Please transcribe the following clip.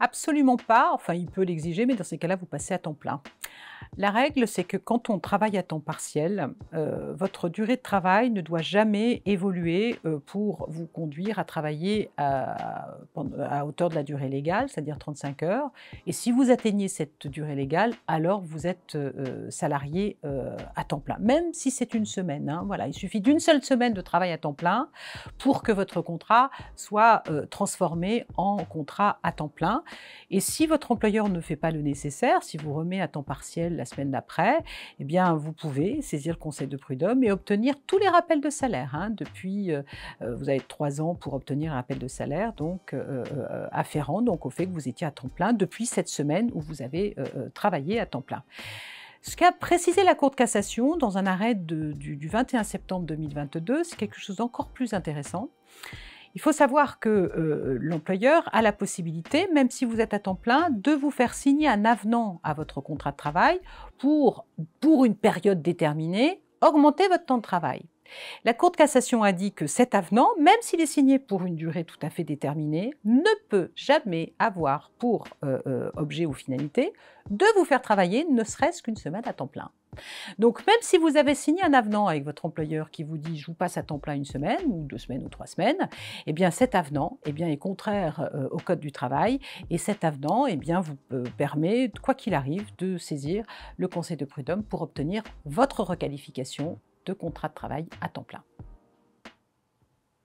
Absolument pas. Enfin, il peut l'exiger, mais dans ces cas-là, vous passez à temps plein. La règle, c'est que quand on travaille à temps partiel, euh, votre durée de travail ne doit jamais évoluer euh, pour vous conduire à travailler à, hauteur de la durée légale, c'est-à-dire 35 heures. Et si vous atteignez cette durée légale, alors vous êtes euh, salarié à temps plein, même si c'est une semaine. Hein, voilà, il suffit d'une seule semaine de travail à temps plein pour que votre contrat soit transformé en contrat à temps plein. Et si votre employeur ne fait pas le nécessaire, si vous remettez à temps partiel la semaine d'après, eh bien, vous pouvez saisir le conseil de prud'homme et obtenir tous les rappels de salaire. Hein. Depuis, euh, euh, vous avez trois ans pour obtenir un rappel de salaire, donc euh, afférent donc au fait que vous étiez à temps plein depuis cette semaine où vous avez travaillé à temps plein. Ce qu'a précisé la Cour de cassation dans un arrêt du, du 21 septembre 2022, c'est quelque chose d'encore plus intéressant. Il faut savoir que euh, l'employeur a la possibilité, même si vous êtes à temps plein, de vous faire signer un avenant à votre contrat de travail pour, pour une période déterminée, augmenter votre temps de travail. La Cour de cassation a dit que cet avenant, même s'il est signé pour une durée tout à fait déterminée, ne peut jamais avoir pour euh, euh, objet ou finalité de vous faire travailler ne serait-ce qu'une semaine à temps plein. Donc même si vous avez signé un avenant avec votre employeur qui vous dit je vous passe à temps plein une semaine ou deux semaines ou trois semaines, eh bien cet avenant eh bien, est contraire euh, au code du travail et cet avenant eh vous permet, quoi qu'il arrive, de saisir le conseil de prud'homme pour obtenir votre requalification de contrat de travail à temps plein.